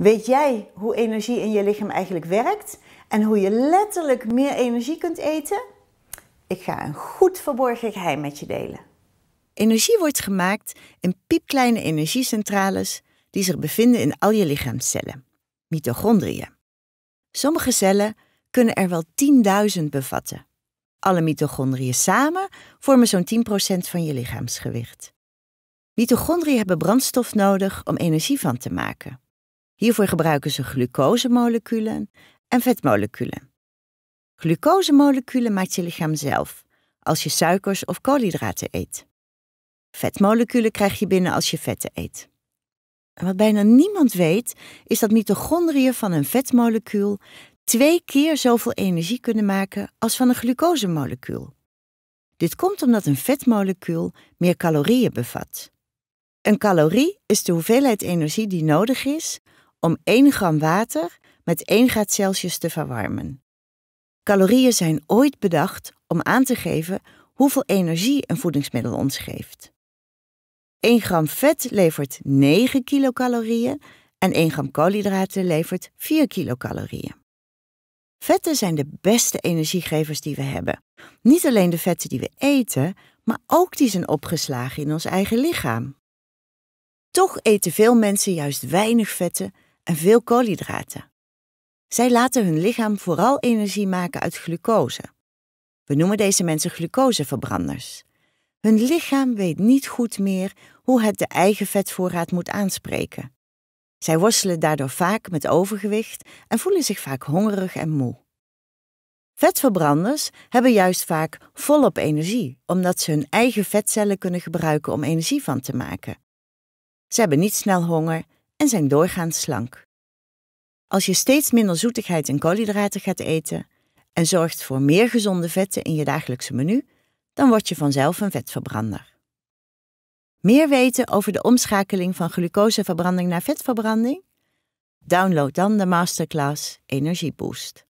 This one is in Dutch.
Weet jij hoe energie in je lichaam eigenlijk werkt en hoe je letterlijk meer energie kunt eten? Ik ga een goed verborgen geheim met je delen. Energie wordt gemaakt in piepkleine energiecentrales die zich bevinden in al je lichaamscellen, mitochondriën. Sommige cellen kunnen er wel 10.000 bevatten. Alle mitochondriën samen vormen zo'n 10% van je lichaamsgewicht. Mitochondriën hebben brandstof nodig om energie van te maken. Hiervoor gebruiken ze glucosemoleculen en vetmoleculen. Glucosemoleculen maakt je lichaam zelf als je suikers of koolhydraten eet. Vetmoleculen krijg je binnen als je vetten eet. En wat bijna niemand weet, is dat mitochondriën van een vetmolecuul twee keer zoveel energie kunnen maken als van een glucosemolecuul. Dit komt omdat een vetmolecuul meer calorieën bevat. Een calorie is de hoeveelheid energie die nodig is om 1 gram water met 1 graad Celsius te verwarmen. Calorieën zijn ooit bedacht om aan te geven hoeveel energie een voedingsmiddel ons geeft. 1 gram vet levert 9 kilocalorieën en 1 gram koolhydraten levert 4 kilocalorieën. Vetten zijn de beste energiegevers die we hebben. Niet alleen de vetten die we eten, maar ook die zijn opgeslagen in ons eigen lichaam. Toch eten veel mensen juist weinig vetten en veel koolhydraten. Zij laten hun lichaam vooral energie maken uit glucose. We noemen deze mensen glucoseverbranders. Hun lichaam weet niet goed meer hoe het de eigen vetvoorraad moet aanspreken. Zij worstelen daardoor vaak met overgewicht en voelen zich vaak hongerig en moe. Vetverbranders hebben juist vaak volop energie, omdat ze hun eigen vetcellen kunnen gebruiken om energie van te maken. Ze hebben niet snel honger en zijn doorgaans slank. Als je steeds minder zoetigheid en koolhydraten gaat eten en zorgt voor meer gezonde vetten in je dagelijkse menu, dan word je vanzelf een vetverbrander. Meer weten over de omschakeling van glucoseverbranding naar vetverbranding? Download dan de masterclass Energieboost. Boost.